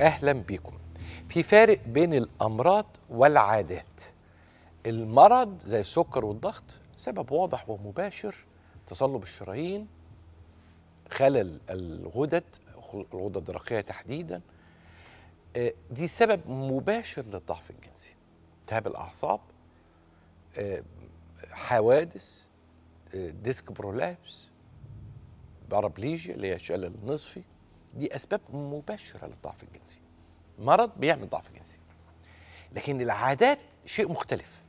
أهلا بيكم في فارق بين الأمراض والعادات المرض زي السكر والضغط سبب واضح ومباشر تصلب الشرايين خلل الغدد الغدد الدرقيه تحديدا آه، دي سبب مباشر للضعف الجنسي التهاب الأعصاب آه، حوادث ديسك برولابس بارابليجيا اللي هي الشلل النصفي دي اسباب مباشره للضعف الجنسي مرض بيعمل ضعف جنسي لكن العادات شيء مختلف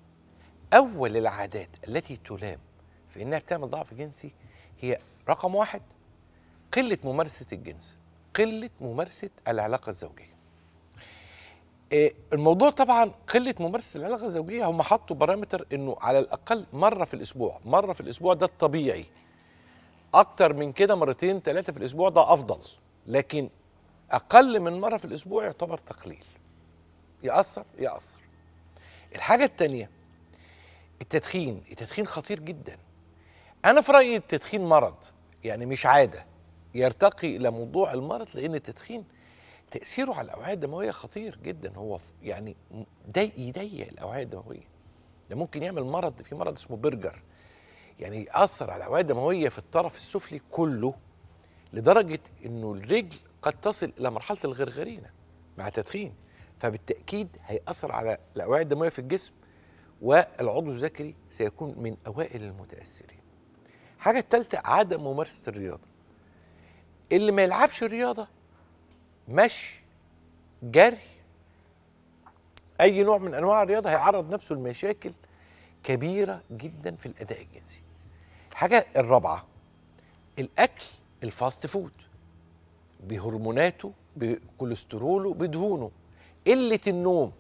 اول العادات التي تلام في انها بتعمل ضعف جنسي هي رقم واحد قله ممارسه الجنس قله ممارسه العلاقه الزوجيه آه، الموضوع طبعا قله ممارسه العلاقه الزوجيه هم حطوا بارامتر انه على الاقل مره في الاسبوع مره في الاسبوع ده الطبيعي اكتر من كده مرتين ثلاثه في الاسبوع ده افضل لكن اقل من مره في الاسبوع يعتبر تقليل ياثر ياثر الحاجه الثانيه التدخين التدخين خطير جدا انا في رايي التدخين مرض يعني مش عاده يرتقي الى موضوع المرض لان التدخين تاثيره على الاوعيه الدمويه خطير جدا هو يعني ضيق يضيق الاوعيه الدمويه ده ممكن يعمل مرض في مرض اسمه برجر يعني ياثر على الاوعيه الدمويه في الطرف السفلي كله لدرجه انه الرجل قد تصل الى مرحله الغرغرينه مع تدخين فبالتاكيد هياثر على الاوعيه الدمويه في الجسم والعضو الذكري سيكون من اوائل المتاثرين الحاجه الثالثه عدم ممارسه الرياضه اللي ما يلعبش الرياضه مشي جري اي نوع من انواع الرياضه هيعرض نفسه لمشاكل كبيره جدا في الاداء الجنسي الحاجه الرابعه الاكل الفاست فود بهرموناته بكوليستروله بدهونه قلة النوم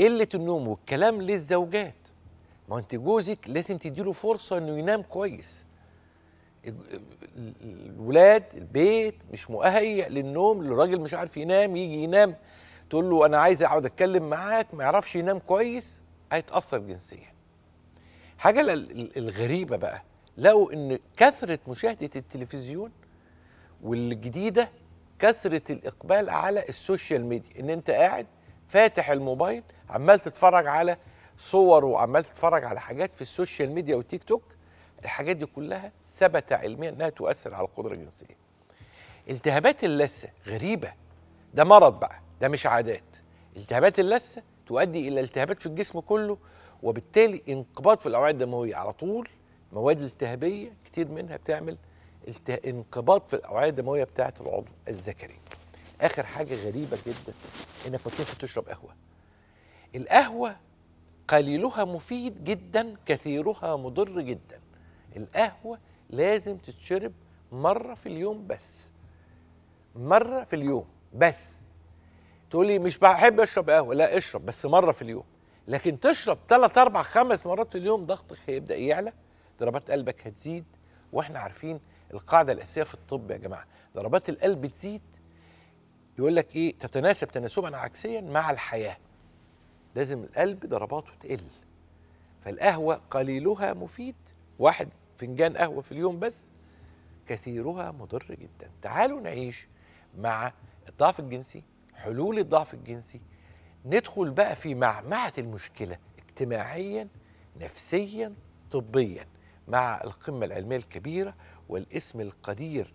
قلة النوم والكلام للزوجات ما انت جوزك لازم تديله فرصة انه ينام كويس الولاد البيت مش مهيئ للنوم الراجل مش عارف ينام يجي ينام تقول له انا عايز اقعد اتكلم معاك ما يعرفش ينام كويس هيتاثر جنسيا حاجه الغريبه بقى لقوا ان كثره مشاهده التلفزيون والجديده كثره الاقبال على السوشيال ميديا ان انت قاعد فاتح الموبايل عمال تتفرج على صور وعمال تتفرج على حاجات في السوشيال ميديا وتيك توك الحاجات دي كلها ثبت علميا انها تؤثر على القدره الجنسيه التهابات اللثه غريبه ده مرض بقى ده مش عادات التهابات اللثه تؤدي الى التهابات في الجسم كله وبالتالي انقباض في الاوعيه الدمويه على طول مواد التهابيه كتير منها بتعمل انقباض في الاوعيه الدمويه بتاعه العضو الذكري اخر حاجه غريبه جدا انك ما تنفع تشرب قهوه القهوه قليلها مفيد جدا كثيرها مضر جدا القهوه لازم تتشرب مره في اليوم بس مره في اليوم بس تقول لي مش بحب اشرب قهوه لا اشرب بس مره في اليوم لكن تشرب ثلاث اربع خمس مرات في اليوم ضغطك هيبدا يعلى ضربات قلبك هتزيد واحنا عارفين القاعده الاساسيه في الطب يا جماعه ضربات القلب تزيد يقول لك ايه تتناسب تناسبا عكسيا مع الحياه لازم القلب ضرباته تقل فالقهوه قليلها مفيد واحد فنجان قهوه في اليوم بس كثيرها مضر جدا تعالوا نعيش مع الضعف الجنسي حلول الضعف الجنسي ندخل بقى في معمعه المشكله اجتماعيا نفسيا طبيا مع القمة العلمية الكبيرة والاسم القدير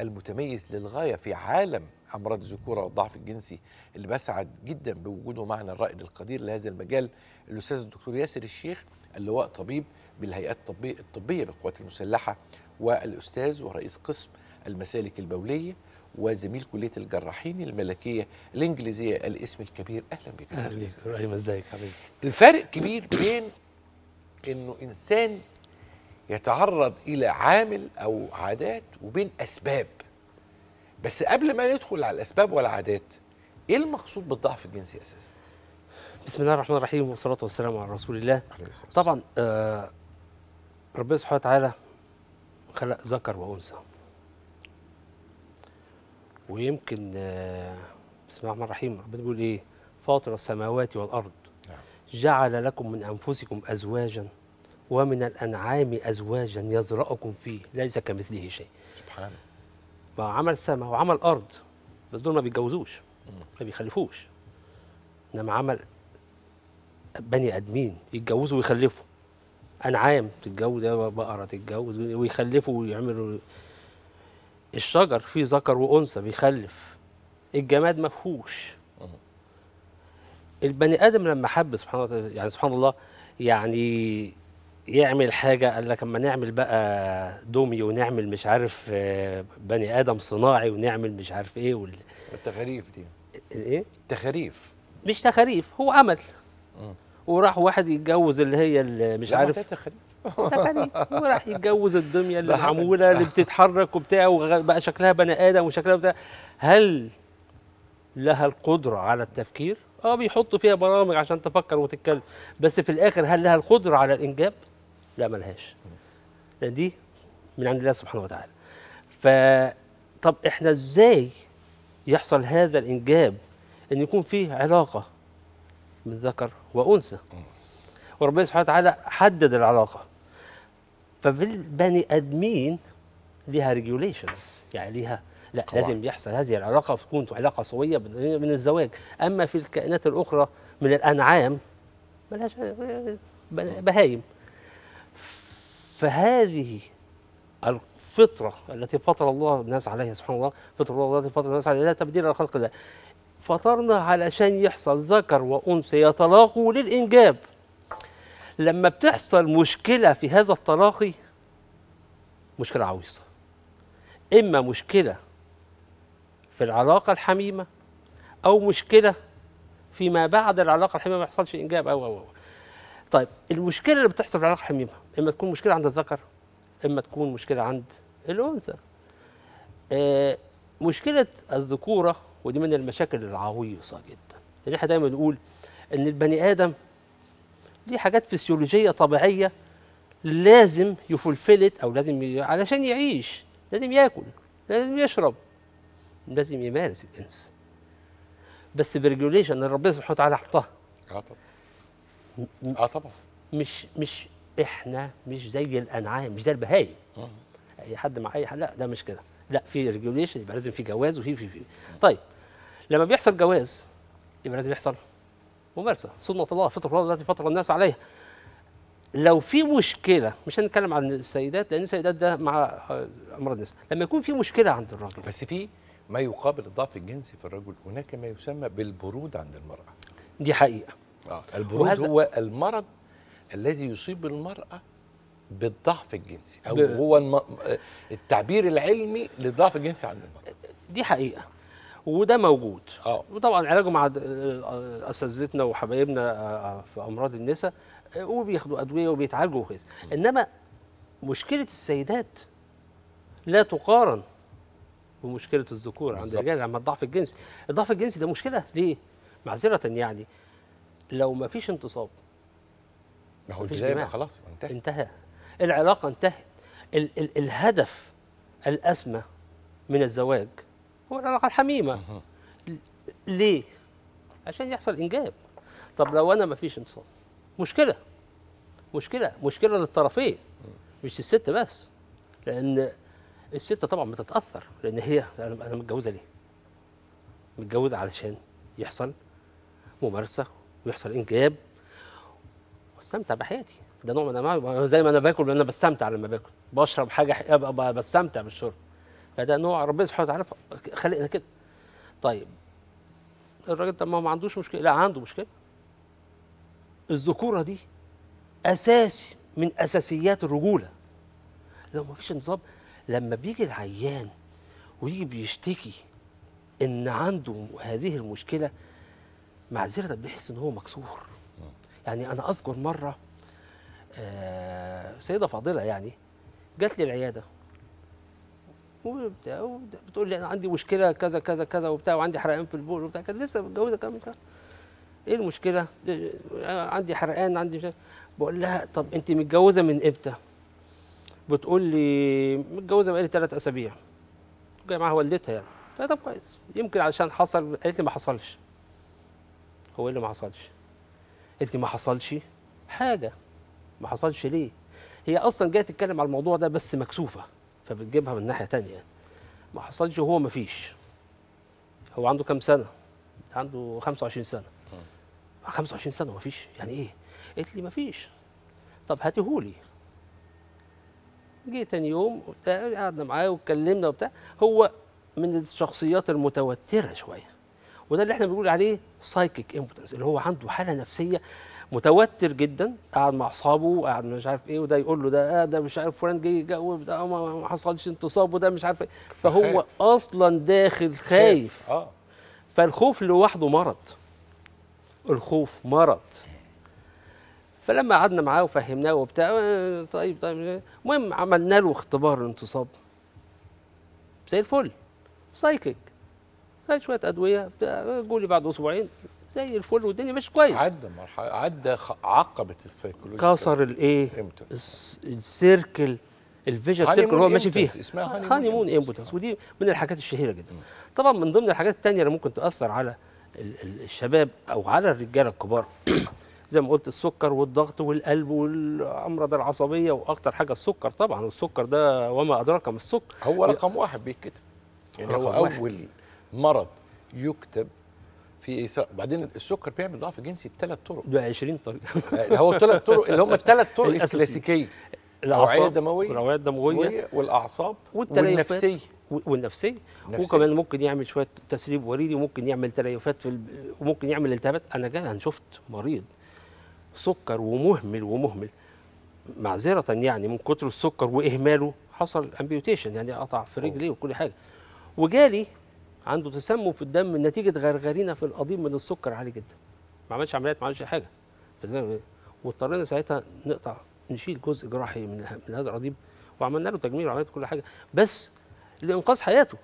المتميز للغاية في عالم أمراض الذكورة والضعف الجنسي اللي بسعد جدا بوجوده معنا الرائد القدير لهذا المجال الأستاذ الدكتور ياسر الشيخ اللواء طبيب بالهيئات الطبية بالقوات المسلحة والأستاذ ورئيس قسم المسالك البولية وزميل كليه الجراحين الملكيه الانجليزيه الاسم الكبير اهلا بك اهلا بك ازيك حبيبي الفرق كبير بين انه انسان يتعرض الى عامل او عادات وبين اسباب بس قبل ما ندخل على الاسباب والعادات ايه المقصود بالضعف الجنسي اساسا بسم الله الرحمن الرحيم والصلاه والسلام على رسول الله طبعا آه ربنا سبحانه وتعالى خلق ذكر وانثى ويمكن آه بسم الله الرحمن الرحيم ربنا بيقول ايه فاطر السماوات والارض نعم. جعل لكم من انفسكم ازواجا ومن الأنعام أزواجا يزرأكم فيه ليس كمثله شيء سبحان الله عمل سماء وعمل أرض بس دول ما بيتجوزوش ما بيخلفوش إنما عمل بني آدمين يتجوزوا ويخلفوا أنعام تتجوز بقرة تتجوز ويخلفوا ويعملوا الشجر فيه ذكر وأنثى بيخلف الجماد ما فيهوش البني ادم لما حب سبحان الله يعني سبحان الله يعني يعمل حاجه قال لك اما نعمل بقى دومي ونعمل مش عارف آه، بني ادم صناعي ونعمل مش عارف ايه وال... التخاريف دي ايه تخاريف مش تخاريف هو عمل وراح واحد يتجوز اللي هي اللي مش عارف تخاريف وراح يتجوز الدميه اللي معموله اللي بتتحرك وبتاع وبقى شكلها بني ادم وشكلها بتاع هل لها القدره على التفكير؟ اه بيحطوا فيها برامج عشان تفكر وتتكلم بس في الاخر هل لها القدره على الانجاب؟ لا ملهاش لان دي من عند الله سبحانه وتعالى فطب احنا ازاي يحصل هذا الانجاب ان يكون فيه علاقه من ذكر وانثى وربنا سبحانه وتعالى حدد العلاقه فبالبني ادمين ليها ريجوليشنز يعني ليها لا طبعا. لازم يحصل هذه العلاقه تكون علاقه سويه من الزواج اما في الكائنات الاخرى من الانعام ملهاش بهايم فهذه الفطرة التي فطر الله الناس عليها سبحان الله فطر الله التي فطر الناس عليها لا تبديل خلق الله فطرنا علشان يحصل ذكر وأنثى يتلاقوا للإنجاب لما بتحصل مشكلة في هذا التلاقي مشكلة عويصة إما مشكلة في العلاقة الحميمة أو مشكلة فيما بعد العلاقة الحميمة ما يحصلش إنجاب أو أو أو طيب المشكلة اللي بتحصل في العلاقة الحميمة اما تكون مشكله عند الذكر اما تكون مشكله عند الانثى آه مشكله الذكوره ودي من المشاكل العويصه جدا يعني احنا دايما نقول ان البني ادم ليه حاجات فسيولوجيه طبيعيه لازم يفلفلت او لازم ي... علشان يعيش لازم ياكل لازم يشرب لازم يمارس الجنس بس بريجوليشن اللي ربنا سبحانه وتعالى حطها اه طبعا اه طبعا مش مش احنا مش زي الانعام مش زي البهايم اي حد مع اي حد لا ده مش كده لا في ريجوليشن يبقى لازم في جواز وفي في في طيب لما بيحصل جواز يبقى لازم يحصل ممارسه سنه الله فطر الله التي فطر الناس عليها لو في مشكله مش هنتكلم عن السيدات لان السيدات ده مع امراض النفس لما يكون في مشكله عند الراجل بس في ما يقابل الضعف الجنسي في الرجل هناك ما يسمى بالبرود عند المراه دي حقيقه آه. البرود هو المرض الذي يصيب المرأة بالضعف الجنسي أو ب... هو التعبير العلمي للضعف الجنسي عند المرأة دي حقيقة وده موجود أوه. وطبعا علاجه مع اساتذتنا وحبايبنا آه، آه، في امراض النساء آه، وبياخدوا ادويه وبيتعالجوا كويس انما مشكله السيدات لا تقارن بمشكله الذكور عند الرجال لما الضعف الجنسي الضعف الجنسي ده مشكله ليه معذره يعني لو ما فيش انتصاب ما هو الجزائر خلاص انتهى انتهى العلاقه انتهت ال ال الهدف الاسمى من الزواج هو العلاقه الحميمه ليه؟ عشان يحصل انجاب طب لو انا ما فيش انصاف مشكله مشكله مشكله للطرفين مش الست بس لان الست طبعا بتتاثر لان هي انا متجوزه ليه؟ متجوزه علشان يحصل ممارسه ويحصل انجاب بستمتع بحياتي ده نوع من انواع زي ما انا باكل انا بستمتع لما باكل بشرب حاجه ابقى بستمتع بالشرب فده نوع ربنا سبحانه وتعالى خلقنا كده طيب الراجل طب ما هو ما عندوش مشكله لا عنده مشكله الذكوره دي اساسي من اساسيات الرجوله لو ما فيش نظام لما بيجي العيان ويجي بيشتكي ان عنده هذه المشكله معذره بيحس ان هو مكسور يعني انا اذكر مره آه، سيده فاضله يعني جات لي العياده وبتاع بتقول لي انا عندي مشكله كذا كذا كذا وبتاع وعندي حرقان في البول وبتاع كانت لسه متجوزه كام ايه المشكله؟ عندي حرقان عندي مش بقول لها طب انت متجوزه من امتى؟ بتقول لي متجوزه بقالي ثلاث اسابيع جاي معاها والدتها يعني طب كويس يمكن عشان حصل قالت لي ما حصلش هو اللي ما حصلش قالت لي ما حصلش حاجه ما حصلش ليه هي اصلا جايه تتكلم على الموضوع ده بس مكسوفه فبتجيبها من ناحيه تانية ما حصلش وهو ما فيش هو عنده كام سنه عنده 25 سنه 25 اه. سنه ما فيش يعني ايه قالت لي ما فيش طب هاتيهولي جه تاني يوم وبتاع قعدنا معاه واتكلمنا وبتاع هو من الشخصيات المتوتره شويه وده اللي احنا بنقول عليه سايكيك امبوتنس اللي هو عنده حاله نفسيه متوتر جدا قاعد مع اصحابه قاعد مش عارف ايه وده يقول له ده آه، ده مش عارف فلان جه جاوب ده ما حصلش انتصاب وده مش عارف ايه فهو خايف. اصلا داخل خايف اه فالخوف لوحده مرض الخوف مرض فلما قعدنا معاه وفهمناه وبتاع آه، طيب طيب آه، المهم عملنا له اختبار الانتصاب زي الفل سايكيك شويه ادويه قولي بعد اسبوعين زي الفل والدنيا مش كويس عدى مرحله عدى عقبت السيكولوجي كسر الايه؟ امتى؟ السيركل الفيجن سيركل اللي هو ماشي فيها هاني, هاني مون امبوتنس ودي من الحاجات الشهيره جدا طبعا من ضمن الحاجات الثانيه اللي ممكن تاثر على الشباب او على الرجاله الكبار زي ما قلت السكر والضغط والقلب والامراض العصبيه واكثر حاجه السكر طبعا والسكر ده وما ادراك ما السكر هو رقم واحد بيتكتب يعني هو اول واحد. مرض يكتب في ايساء وبعدين السكر بيعمل ضعف جنسي بثلاث طرق ده 20 طريقه آه، هو الثلاث طرق اللي هم الثلاث طرق الكلاسيكيه الاعصاب الدمويه الرعايه الدمويه والاعصاب والنفسيه والنفسيه وكمان ممكن يعمل شويه تسريب وريدي وممكن يعمل تليفات في وممكن يعمل التهابات انا جاي انا شفت مريض سكر ومهمل ومهمل معذره يعني من كتر السكر واهماله حصل امبيوتيشن يعني قطع في رجليه وكل حاجه وجالي عنده تسمم في الدم نتيجه غرغرينا في القضيب من السكر عالي جدا ما عملش عمليات ما عملش حاجه بس واضطرينا ساعتها نقطع نشيل جزء جراحي من, من هذا القضيب وعملنا له تجميل وعملنا كل حاجه بس لانقاذ حياته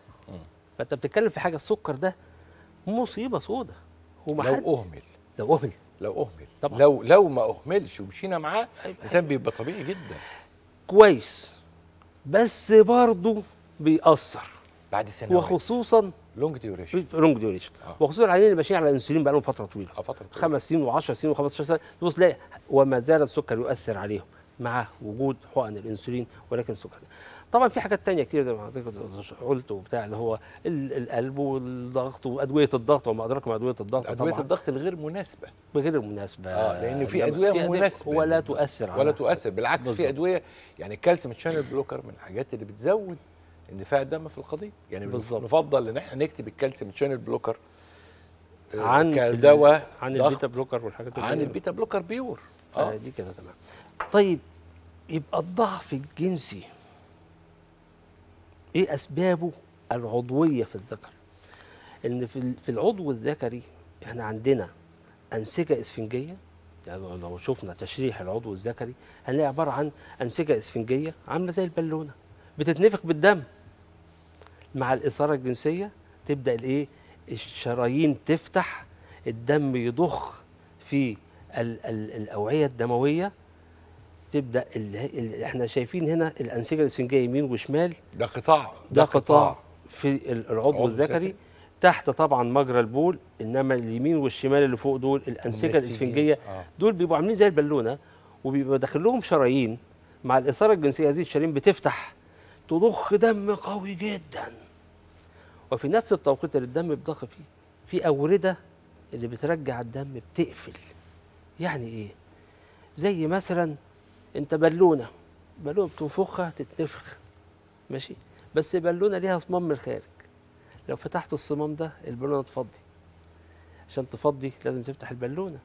فانت بتتكلم في حاجه السكر ده مصيبه سودة لو اهمل لو اهمل لو اهمل طبعا لو لو ما اهملش ومشينا معاه أيوة. الانسان بيبقى طبيعي جدا كويس بس برضه بيأثر بعد سنوات وخصوصا لونج ديوريشن لونج ديوريشن آه. وخصوصا العيانين اللي ماشيين على الانسولين بقالهم فتره طويله آه فتره طويله خمس سنين و10 سنين و15 سنه تبص تلاقي وما زال السكر يؤثر عليهم مع وجود حقن الانسولين ولكن السكر طبعا في حاجات تانية كتير زي ما حضرتك قلت وبتاع اللي هو القلب والضغط وادويه الضغط وما ادراك ما ادويه الضغط ادويه طبعاً. الضغط الغير مناسبه غير مناسبه اه لان في ادويه, أدوية مناسبه ولا تؤثر ولا تؤثر بالعكس بالزبط. في ادويه يعني الكالسيوم تشانل بلوكر من الحاجات اللي بتزود اندفاع الدم في القضيه يعني بالظبط نفضل ان احنا نكتب الكالسيوم تشانل بلوكر آه، عن كدواء عن البيتا بلوكر والحاجات دي عن البيتا بلوكر بيور آه،, اه دي كده تمام طيب يبقى الضعف الجنسي ايه اسبابه العضويه في الذكر ان في في العضو الذكري احنا عندنا انسجه اسفنجيه يعني لو شفنا تشريح العضو الذكري هنلاقي عباره عن انسجه اسفنجيه عامله زي البالونه بتتنفخ بالدم مع الاثاره الجنسيه تبدا الايه الشرايين تفتح الدم يضخ في الـ الـ الاوعيه الدمويه تبدا اللي احنا شايفين هنا الانسجه الاسفنجيه يمين وشمال ده قطاع ده, ده قطاع في العضو الذكري تحت طبعا مجرى البول انما اليمين والشمال اللي فوق دول الانسجه الاسفنجيه آه. دول بيبقوا عاملين زي البالونه وبيبقى داخل لهم شرايين مع الاثاره الجنسيه هذه الشرايين بتفتح تضخ دم قوي جدا وفي نفس التوقيت اللي الدم بيضخ فيه في أوردة اللي بترجع الدم بتقفل يعني إيه؟ زي مثلا أنت بالونة بالونة بتنفخها تتنفخ ماشي بس بالونة ليها صمام من الخارج لو فتحت الصمام ده البالونة تفضي عشان تفضي لازم تفتح البالونة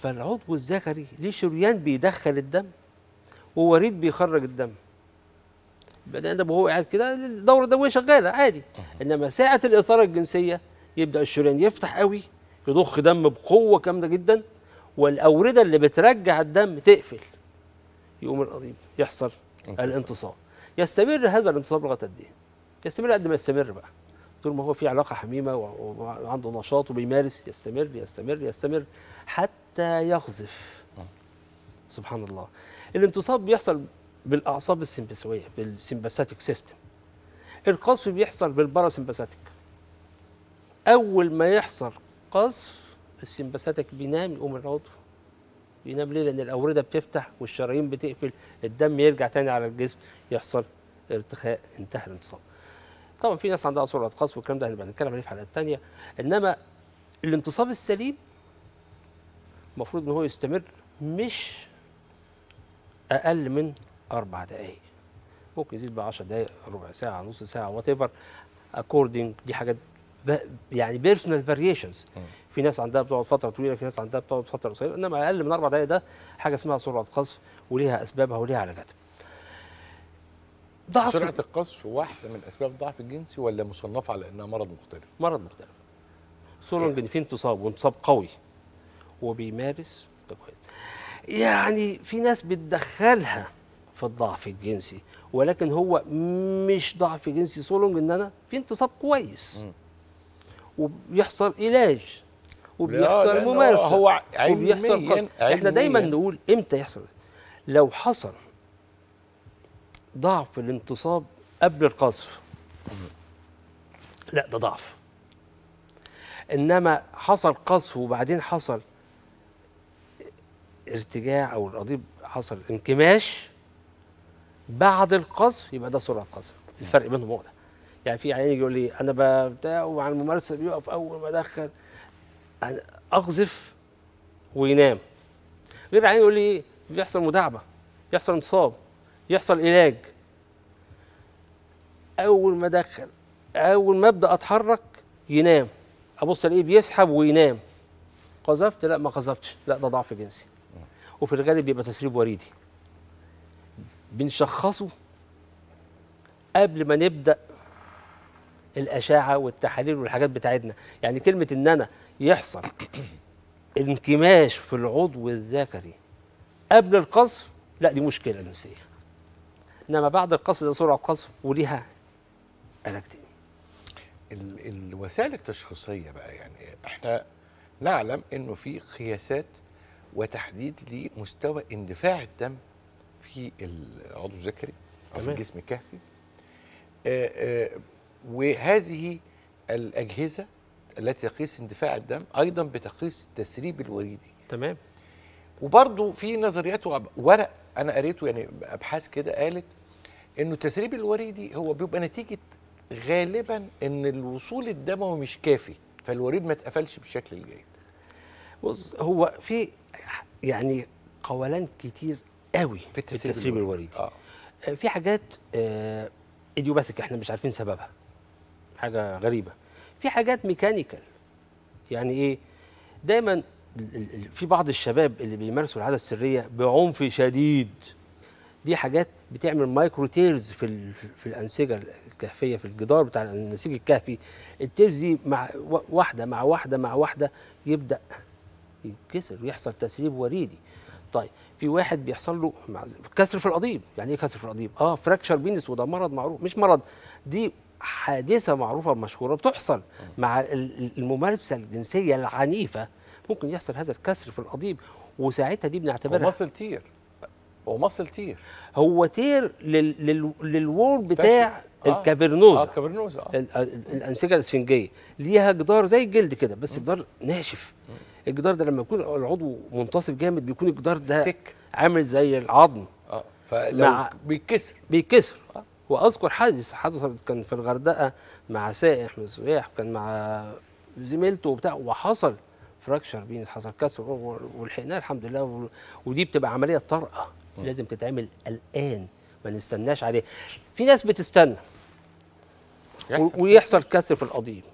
فالعضو الذكري ليه شريان بيدخل الدم ووريد بيخرج الدم بعدين ادم وهو قاعد كده الدوره الدمويه شغاله عادي انما ساعه الاثاره الجنسيه يبدا الشريان يفتح قوي يضخ دم بقوه كامله جدا والاورده اللي بترجع الدم تقفل يقوم القضيب يحصل الانتصاب يستمر هذا الانتصاب لغايه قد ايه؟ يستمر قد ما يستمر بقى طول ما هو في علاقه حميمه وعنده نشاط وبيمارس يستمر يستمر يستمر حتى يقذف أه. سبحان الله الانتصاب بيحصل بالاعصاب السمبساويه بالسمباثيك سيستم القذف بيحصل بالباراسمباثيك اول ما يحصل قذف السمباثاتيك بينام يقوم الروض بينام ليه لان الاورده بتفتح والشرايين بتقفل الدم يرجع تاني على الجسم يحصل ارتخاء انتهى الانتصاب طبعا في ناس عندها سرعه قذف والكلام ده هنبقى نتكلم عليه في حلقات تانية انما الانتصاب السليم المفروض ان هو يستمر مش اقل من اربع دقائق ممكن يزيد بقى 10 دقائق ربع ساعه نص ساعه وات ايفر اكوردنج دي حاجات يعني بيرسونال فاريشنز في ناس عندها بتقعد فتره طويله في ناس عندها بتقعد فتره قصيره انما اقل من اربع دقائق ده حاجه اسمها سرعه قذف وليها اسبابها وليها علاجاتها ضعف سرعه القذف واحده من اسباب الضعف الجنسي ولا مصنفه على انها مرض مختلف مرض مختلف سرعه إيه. في انتصاب وانتصاب قوي وبيمارس كويس يعني في ناس بتدخلها في الضعف الجنسي ولكن هو مش ضعف جنسي سولونج ان انا في انتصاب كويس وبيحصل علاج وبيحصل ممارسه هو وبيحصل قصد احنا دايما نقول امتى يحصل لو حصل ضعف الانتصاب قبل القذف لا ده ضعف انما حصل قذف وبعدين حصل ارتجاع او القضيب حصل انكماش بعد القذف يبقى ده سرعه قذف الفرق بينهم هو ده يعني في عيان يجي يقول لي انا بتاع ومع الممارسه بيقف اول ما ادخل اقذف وينام غير عيان يقول لي ايه بيحصل مداعبه يحصل انتصاب يحصل علاج اول ما ادخل اول ما ابدا اتحرك ينام ابص الاقيه بيسحب وينام قذفت لا ما قذفتش لا ده ضعف جنسي وفي الغالب بيبقى تسريب وريدي بنشخصه قبل ما نبدا الاشعه والتحاليل والحاجات بتاعتنا يعني كلمه ان انا يحصل انكماش في العضو الذكري قبل القذف لا دي مشكله نفسيه انما بعد القذف ده سرعه قذف وليها علاج تاني الوسائل التشخيصيه بقى يعني احنا نعلم انه في قياسات وتحديد لمستوى اندفاع الدم في العضو الذكري او في الجسم الكهفي آه، آه، وهذه الاجهزه التي تقيس اندفاع الدم ايضا بتقيس التسريب الوريدي تمام وبرضه في نظريات ورق انا قريته يعني ابحاث كده قالت انه التسريب الوريدي هو بيبقى نتيجه غالبا ان الوصول الدموي مش كافي فالوريد ما اتقفلش بالشكل الجيد بص هو في يعني قولان كتير قوي في التسريب, التسريب الوريدي آه. في حاجات آه ايديوباثيك احنا مش عارفين سببها حاجه غريبه في حاجات ميكانيكال يعني ايه دايما في بعض الشباب اللي بيمارسوا العاده السريه بعنف شديد دي حاجات بتعمل مايكرو تيرز في في الانسجه الكهفيه في الجدار بتاع النسيج الكهفي التيرز دي مع واحده مع واحده مع واحده يبدا يتكسر ويحصل تسريب وريدي طيب في واحد بيحصل له كسر في القضيب يعني ايه كسر في القضيب اه فراكشر بينس وده مرض معروف مش مرض دي حادثه معروفه مشهوره بتحصل مع الممارسه الجنسيه العنيفه ممكن يحصل هذا الكسر في القضيب وساعتها دي بنعتبرها مصل تير هو مصل تير هو تير لل... لل... للور بتاع آه. الكابرنوزا اه الكابرنوزا آه. الانسجه الاسفنجيه ليها جدار زي الجلد كده بس جدار ناشف الجدار ده لما يكون العضو منتصف جامد بيكون الجدار ده ستيك. عامل زي العظم اه فلو مع بيتكسر بيتكسر آه. واذكر حادث حدث كان في الغردقه مع سائح من السياح كان مع زميلته وبتاع وحصل فراكشر بين حصل كسر ولحقناه الحمد لله ودي بتبقى عمليه طارئه لازم تتعمل الان ما نستناش عليها في ناس بتستنى ويحصل كسر في القضيب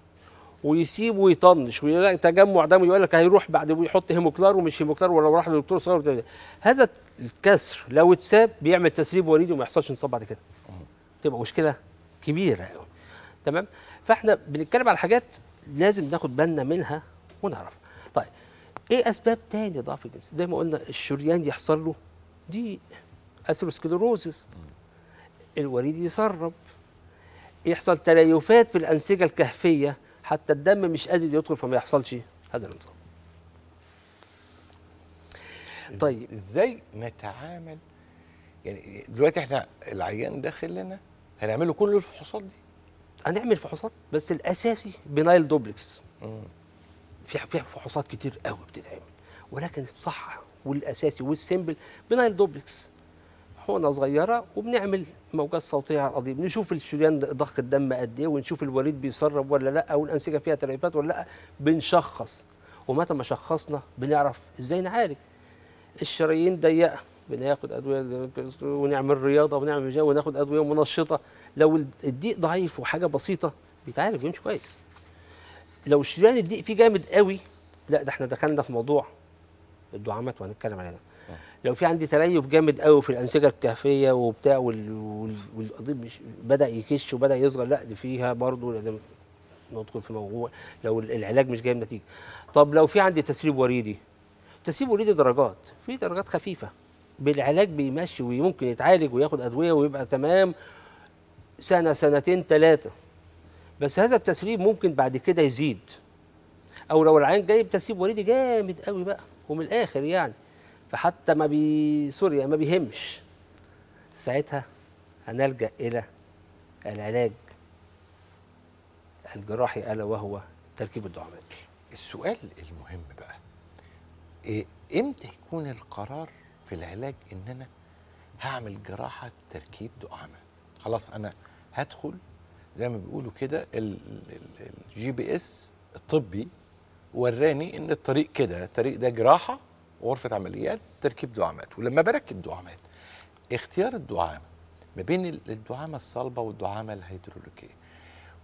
ويسيبه ويطنش ويلاقي تجمع دم يقول لك هيروح بعد ويحط هيموكلار ومش هيموكلار ولو راح للدكتور صغير هذا الكسر لو اتساب بيعمل تسريب وريدي وما يحصلش انصاب بعد كده تبقى مشكله كبيره قوي تمام فاحنا بنتكلم على حاجات لازم ناخد بالنا منها ونعرفها طيب ايه اسباب تاني ضعف الجنس زي ما قلنا الشريان يحصل له دي اثيروسكليروزس الوريد يسرب يحصل تليفات في الانسجه الكهفيه حتى الدم مش قادر يدخل فما يحصلش هذا الانتظام طيب ازاي نتعامل يعني دلوقتي احنا العيان داخل لنا هنعمله كل الفحوصات دي هنعمل فحوصات بس الاساسي بنايل دوبلكس في في فحوصات كتير قوي بتتعمل ولكن الصح والاساسي والسيمبل بنايل دوبلكس حقنه صغيره وبنعمل موجات صوتيه على القضيب نشوف الشريان ضخ الدم قد ايه ونشوف الوريد بيسرب ولا لا والانسجه فيها تليفات ولا لا بنشخص ومتى ما شخصنا بنعرف ازاي نعالج الشرايين ضيقه بناخد ادويه ونعمل رياضه ونعمل جو وناخد ادويه منشطه لو الضيق ضعيف وحاجه بسيطه بيتعالج ويمشي كويس لو الشريان الضيق فيه جامد قوي لا ده احنا دخلنا في موضوع الدعامات وهنتكلم عليها آه. لو في عندي تليف جامد قوي في الانسجه الكهفيه وبتاع والقضيب مش بدا يكش وبدا يصغر لا دي فيها برضه لازم ندخل في موضوع لو العلاج مش جايب نتيجه طب لو في عندي تسريب وريدي تسريب وريدي درجات في درجات خفيفه بالعلاج بيمشي وممكن يتعالج وياخد ادويه ويبقى تمام سنه سنتين ثلاثه بس هذا التسريب ممكن بعد كده يزيد او لو العيان جايب تسريب وريدي جامد قوي بقى ومن الاخر يعني فحتى ما بي سوريا ما بيهمش ساعتها هنلجأ إلى العلاج الجراحي ألا وهو تركيب الدعامات السؤال المهم بقى إيه امتى يكون القرار في العلاج ان انا هعمل جراحه تركيب دعامه خلاص انا هدخل زي ما بيقولوا كده الجي بي اس الطبي وراني ان الطريق كده الطريق ده جراحه غرفه عمليات تركيب دعامات ولما بركب دعامات اختيار الدعامه ما بين الدعامه الصلبه والدعامه الهيدروليكيه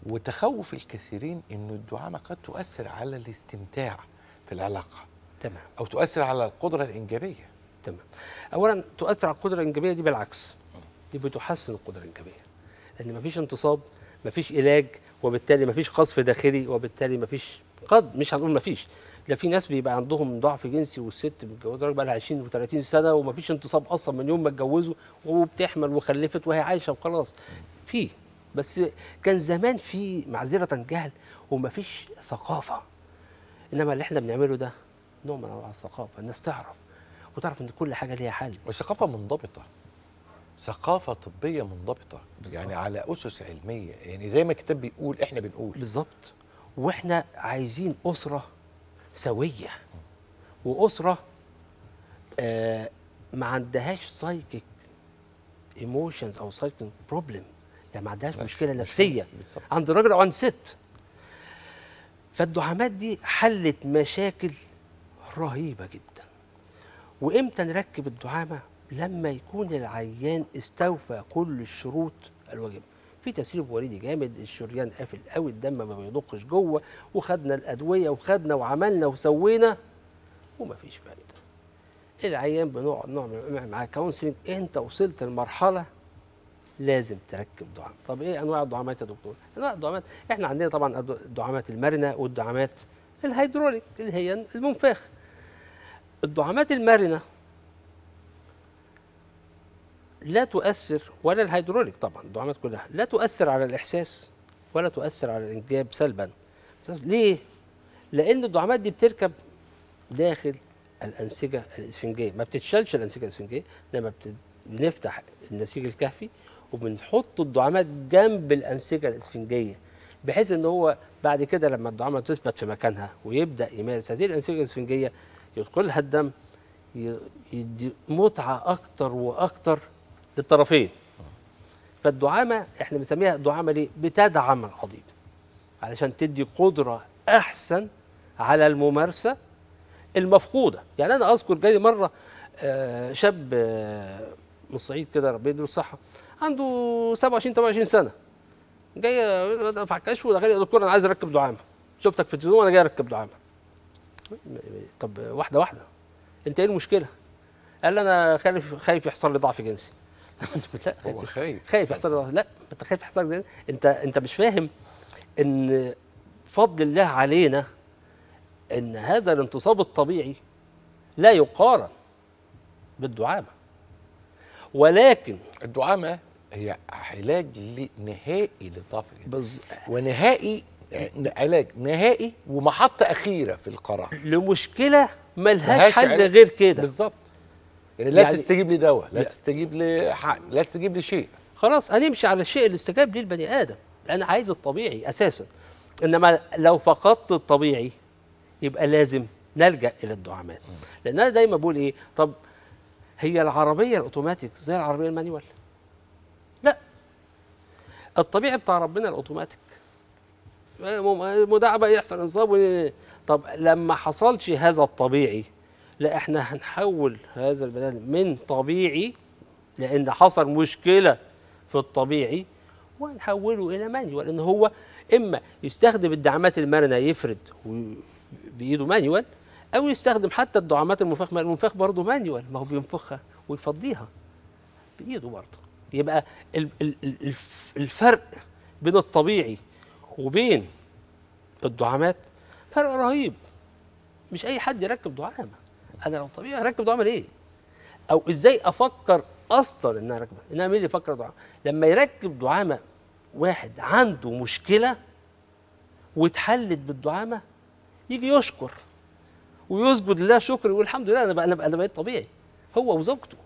وتخوف الكثيرين انه الدعامه قد تؤثر على الاستمتاع في العلاقه تمام او تؤثر على القدره الانجابيه تمام اولا تؤثر على القدره الانجابيه دي بالعكس دي بتحسن القدره الانجابيه لان مفيش انتصاب مفيش علاج وبالتالي مفيش قصف داخلي وبالتالي مفيش قد مش هنقول مفيش ده في ناس بيبقى عندهم ضعف جنسي والست متجوزه راجل بقى لها 20 و30 سنه ومفيش انتصاب اصلا من يوم ما اتجوزوا وبتحمل وخلفت وهي عايشه وخلاص في بس كان زمان في معذره جهل ومفيش ثقافه انما اللي احنا بنعمله ده نوع من انواع الثقافه الناس تعرف وتعرف ان كل حاجه ليها حل وثقافه منضبطه ثقافه طبيه منضبطه بالزبط. يعني على اسس علميه يعني زي ما الكتاب بيقول احنا بنقول بالظبط واحنا عايزين اسره سويه واسره آه ما عندهاش سايكيك ايموشنز او سايكيك بروبلم يعني ما عندهاش مشكله نفسيه عند الراجل او عند الست فالدعامات دي حلت مشاكل رهيبه جدا وامتى نركب الدعامه لما يكون العيان استوفى كل الشروط الواجبه في تسريب وريدي جامد الشريان قافل قوي الدم ما بيدقش جوه وخدنا الادويه وخدنا وعملنا وسوينا ومفيش فايده العيان بنقعد نعمل معاه كونسلنج انت وصلت لمرحله لازم تركب دعامات طب ايه انواع الدعامات يا دكتور انواع الدعامات احنا عندنا طبعا الدعامات المرنه والدعامات الهيدروليك اللي هي المنفاخ الدعامات المرنه لا تؤثر ولا الهيدروليك طبعا الدعامات كلها لا تؤثر على الإحساس ولا تؤثر على الإنجاب سلبا ليه؟ لأن الدعامات دي بتركب داخل الأنسجة الإسفنجية ما بتتشالش الأنسجة الإسفنجية لما بنفتح النسيج الكهفي وبنحط الدعامات جنب الأنسجة الإسفنجية بحيث ان هو بعد كده لما الدعامه تثبت في مكانها ويبدا يمارس هذه الانسجه الاسفنجيه يدخلها الدم يدي متعه اكتر واكتر للطرفين فالدعامه احنا بنسميها دعامه ليه؟ بتدعم القضيب علشان تدي قدره احسن على الممارسه المفقوده يعني انا اذكر جاي مره آه، شاب آه، من الصعيد كده ربنا يديله الصحه عنده 27 28 سنه جاي ادفع كشف ودخل يا دكتور انا عايز اركب دعامه شفتك في التلفزيون وانا جاي اركب دعامه طب واحده واحده انت ايه المشكله؟ قال لي انا خايف خايف يحصل لي ضعف جنسي لا هو خايف خايف يحصل لا انت خايف يحصل انت انت مش فاهم ان فضل الله علينا ان هذا الانتصاب الطبيعي لا يقارن بالدعامه ولكن الدعامه هي علاج نهائي لطفره بز... ونهائي علاج نهائي ومحطه اخيره في القرار لمشكله ملهاش حل غير كده بالظبط يعني لا يعني تستجيب لي دواء لا, تستجيب لي حق لا تستجيب لي شيء خلاص هنمشي على الشيء اللي استجاب ليه البني ادم انا عايز الطبيعي اساسا انما لو فقدت الطبيعي يبقى لازم نلجا الى الدعامات لان انا دايما بقول ايه طب هي العربيه الاوتوماتيك زي العربيه المانيوال لا الطبيعي بتاع ربنا الاوتوماتيك مداعبه يحصل انصاب طب لما حصلش هذا الطبيعي لا احنا هنحول هذا البني من طبيعي لان حصل مشكله في الطبيعي ونحوله الى مانيوال ان هو اما يستخدم الدعامات المرنه يفرد بايده مانيوال او يستخدم حتى الدعامات المنفخ المنفخ برضه مانيوال ما هو بينفخها ويفضيها بايده برضه يبقى الفرق بين الطبيعي وبين الدعامات فرق رهيب مش اي حد يركب دعامه انا لو طبيعي هركب دعامه ليه؟ او ازاي افكر اصلا ان انا اركب ان انا مين اللي يفكر دعامه؟ لما يركب دعامه واحد عنده مشكله واتحلت بالدعامه يجي يشكر ويسجد لله شكر ويقول الحمد لله انا بقى انا بقى انا بقيت طبيعي هو وزوجته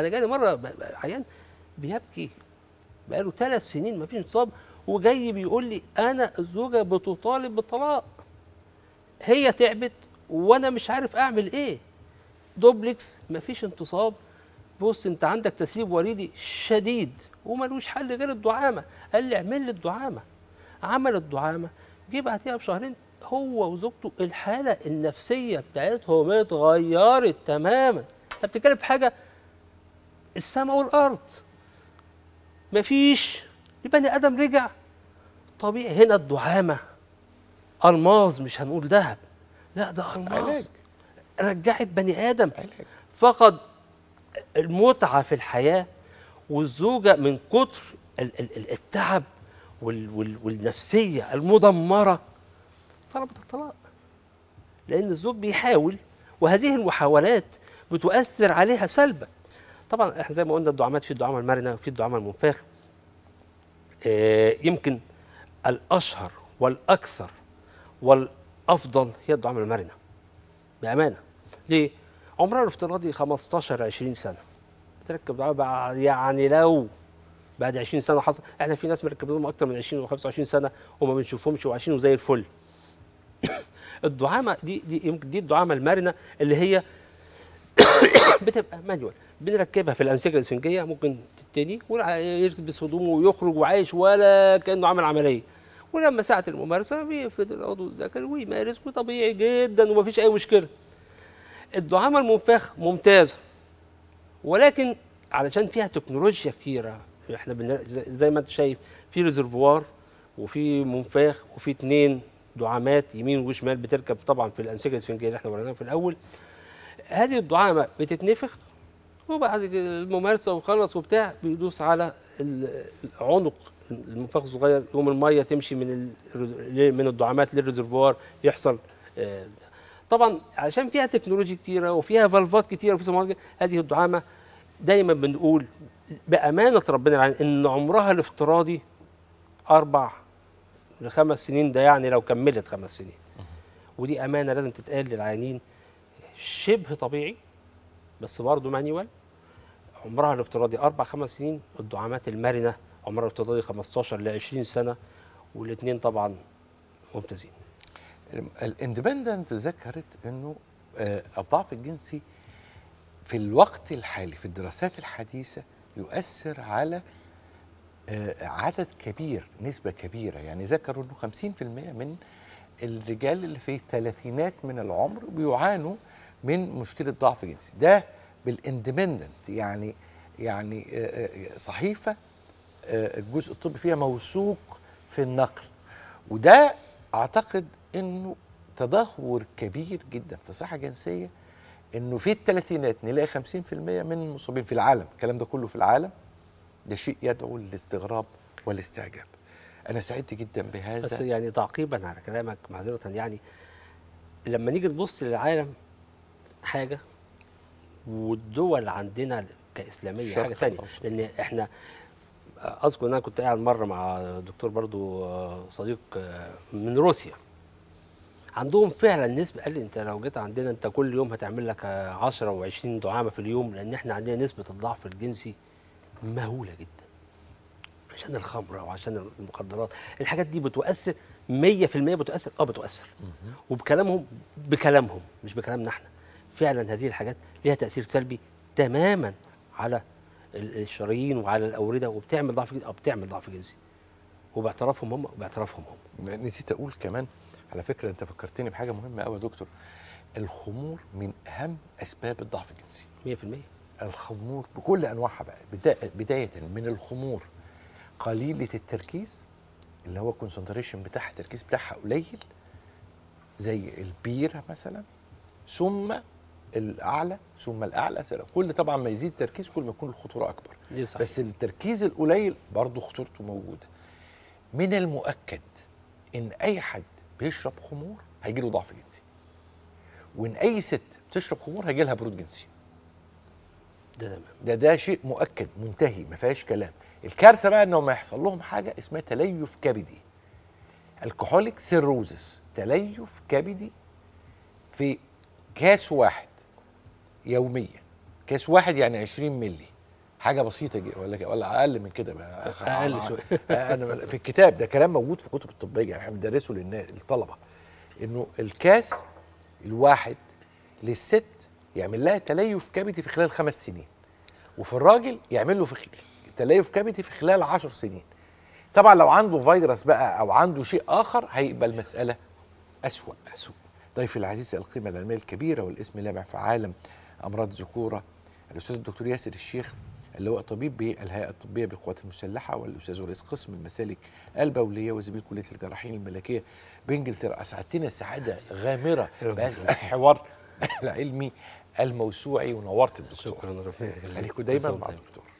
انا جالي مره عيان بيبكي بقى له ثلاث سنين ما فيش انتصاب وجاي بيقول لي انا الزوجه بتطالب بالطلاق هي تعبت وانا مش عارف اعمل ايه دوبلكس مفيش انتصاب بص انت عندك تسريب وريدي شديد وملوش حل غير الدعامه قال لي اعمل لي الدعامه عمل الدعامه جه بعديها بشهرين هو وزوجته الحاله النفسيه بتاعتهم اتغيرت تماما انت بتتكلم في حاجه السماء والارض مفيش البني ادم رجع طبيعي هنا الدعامه الماظ مش هنقول ذهب لا ده ألماس رجعت بني آدم علاج. فقد المتعة في الحياة والزوجة من كتر التعب والنفسية المدمرة طلبت الطلاق لأن الزوج بيحاول وهذه المحاولات بتؤثر عليها سلبا طبعا احنا زي ما قلنا الدعامات في الدعامه المرنه وفي الدعامه المنفاخ آه، يمكن الاشهر والاكثر افضل هي الدعامه المرنه بامانه ليه عمرها الافتراضي 15 20 سنه تركب دعامه يعني لو بعد 20 سنه حصل احنا في ناس مركبين لهم اكتر من 20 و25 سنه وما بنشوفهمش وعايشين وزي الفل الدعامه دي دي يمكن دي الدعامه المرنه اللي هي بتبقى مانيوال بنركبها في الانسجه الاسفنجيه ممكن تتني ويلبس هدومه ويخرج وعايش ولا كانه عمل عمليه ولما ساعه الممارسه بيفرد العضو الذكري ويمارس وطبيعي جدا ومفيش اي مشكله الدعامه المنفخ ممتازه ولكن علشان فيها تكنولوجيا كتيره احنا زي ما انت شايف في ريزرفوار وفي منفاخ وفي اتنين دعامات يمين وشمال بتركب طبعا في الانسجه الاسفنجيه اللي احنا وريناها في الاول هذه الدعامه بتتنفخ وبعد الممارسه وخلص وبتاع بيدوس على عنق المنفخ الصغير يقوم الميه تمشي من من الدعامات للريزرفوار يحصل آه، طبعا عشان فيها تكنولوجيا كتيره وفيها فالفات كتيره وفي صمامات هذه الدعامه دايما بنقول بامانه ربنا العالمين ان عمرها الافتراضي اربع لخمس سنين ده يعني لو كملت خمس سنين ودي امانه لازم تتقال للعيانين شبه طبيعي بس برضه مانيوال عمرها الافتراضي اربع خمس سنين الدعامات المرنه عمرها الافتراضي 15 ل 20 سنه والاثنين طبعا ممتازين. الاندبندنت ذكرت انه آه، الضعف الجنسي في الوقت الحالي في الدراسات الحديثه يؤثر على آه، عدد كبير نسبة كبيرة يعني ذكروا أنه 50% من الرجال اللي في الثلاثينات من العمر بيعانوا من مشكلة ضعف جنسي ده بالاندبندنت يعني يعني آه، صحيفة الجزء الطبي فيها موثوق في النقل وده اعتقد انه تدهور كبير جدا في الصحه الجنسيه انه في الثلاثينات نلاقي 50% من المصابين في العالم الكلام ده كله في العالم ده شيء يدعو للاستغراب والاستعجاب انا سعدت جدا بهذا بس يعني تعقيبا على كلامك معذره يعني لما نيجي نبص للعالم حاجه والدول عندنا كاسلاميه حاجه ثانيه لان احنا اذكر ان انا كنت قاعد مره مع دكتور برضو آه، صديق آه، من روسيا عندهم فعلا نسبه قال لي انت لو جيت عندنا انت كل يوم هتعمل لك 10 و20 دعامه في اليوم لان احنا عندنا نسبه الضعف الجنسي مهوله جدا عشان الخمره وعشان المخدرات الحاجات دي بتؤثر 100% بتؤثر اه بتؤثر وبكلامهم بكلامهم مش بكلامنا احنا فعلا هذه الحاجات ليها تاثير سلبي تماما على الشرايين وعلى الاورده وبتعمل ضعف أو بتعمل ضعف جنسي وباعترافهم هم باعترافهم هم نسيت اقول كمان على فكره انت فكرتني بحاجه مهمه قوي يا دكتور الخمور من اهم اسباب الضعف الجنسي 100% الخمور بكل انواعها بقى بدايه من الخمور قليله التركيز اللي هو الكونسنتريشن بتاعها التركيز بتاعها قليل زي البيره مثلا ثم الاعلى ثم الاعلى سلام. كل طبعا ما يزيد التركيز كل ما يكون الخطوره اكبر صحيح. بس التركيز القليل برضه خطورته موجوده من المؤكد ان اي حد بيشرب خمور هيجي له ضعف جنسي وان اي ست بتشرب خمور هيجي لها برود جنسي ده تمام ده ده شيء مؤكد منتهي ما فيهاش كلام الكارثه بقى انه ما يحصل لهم حاجه اسمها تليف كبدي الكحوليك سيروزس تليف كبدي في كاس واحد يوميا كاس واحد يعني 20 ملي حاجه بسيطه ولا ولا اقل من كده بقى اقل شويه انا في الكتاب ده كلام موجود في كتب الطبيه يعني احنا بندرسه للناس انه الكاس الواحد للست يعمل لها تليف كبدي في خلال خمس سنين وفي الراجل يعمل له في تليف كبدي في خلال عشر سنين طبعا لو عنده فيروس بقى او عنده شيء اخر هيبقى المساله اسوا اسوا ضيف طيب، العزيز القيمه العلميه الكبيره والاسم اللامع في عالم امراض ذكوره الاستاذ الدكتور ياسر الشيخ اللي هو طبيب بالهيئه الطبيه بالقوات المسلحه والاستاذ رئيس قسم المسالك البوليه وزميل كليه الجراحين الملكيه بانجلترا اسعدتنا سعاده غامره بهذا الحوار العلمي الموسوعي ونورت الدكتور شكرا ربنا دايما مع الدكتور